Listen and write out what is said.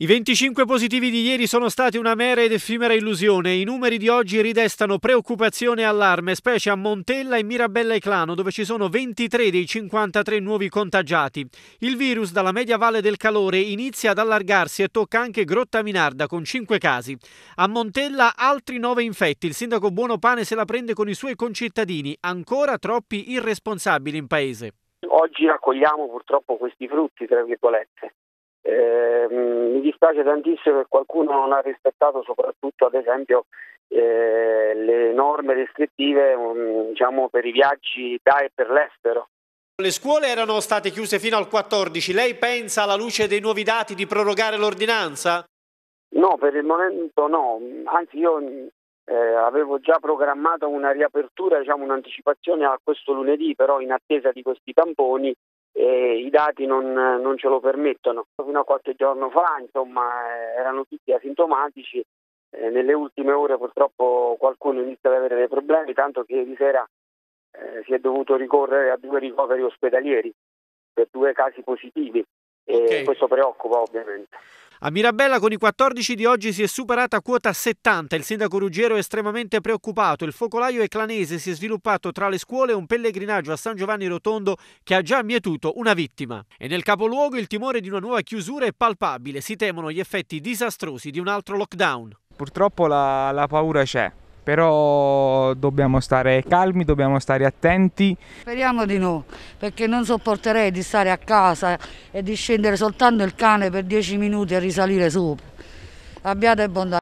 I 25 positivi di ieri sono stati una mera ed effimera illusione. I numeri di oggi ridestano preoccupazione e allarme, specie a Montella e Mirabella e Clano, dove ci sono 23 dei 53 nuovi contagiati. Il virus dalla media valle del calore inizia ad allargarsi e tocca anche Grotta Minarda con 5 casi. A Montella altri 9 infetti. Il sindaco Buonopane se la prende con i suoi concittadini, ancora troppi irresponsabili in paese. Oggi raccogliamo purtroppo questi frutti, tra virgolette eh, mi dispiace tantissimo che qualcuno non ha rispettato soprattutto ad esempio eh, le norme restrittive um, diciamo, per i viaggi da e per l'estero. Le scuole erano state chiuse fino al 14, lei pensa alla luce dei nuovi dati di prorogare l'ordinanza? No, per il momento no, anzi io eh, avevo già programmato una riapertura, diciamo un'anticipazione a questo lunedì, però in attesa di questi tamponi e i dati non, non, ce lo permettono. Fino a qualche giorno fa insomma, erano tutti asintomatici, eh, nelle ultime ore purtroppo qualcuno inizia ad avere dei problemi, tanto che ieri sera eh, si è dovuto ricorrere a due ricoveri ospedalieri per due casi positivi e okay. questo preoccupa ovviamente. A Mirabella con i 14 di oggi si è superata quota 70, il sindaco Ruggero è estremamente preoccupato, il focolaio eclanese si è sviluppato tra le scuole e un pellegrinaggio a San Giovanni Rotondo che ha già mietuto una vittima. E nel capoluogo il timore di una nuova chiusura è palpabile, si temono gli effetti disastrosi di un altro lockdown. Purtroppo la, la paura c'è, però dobbiamo stare calmi, dobbiamo stare attenti. Speriamo di no, perché non sopporterei di stare a casa e di scendere soltanto il cane per dieci minuti e risalire sopra. Abbiate bontà.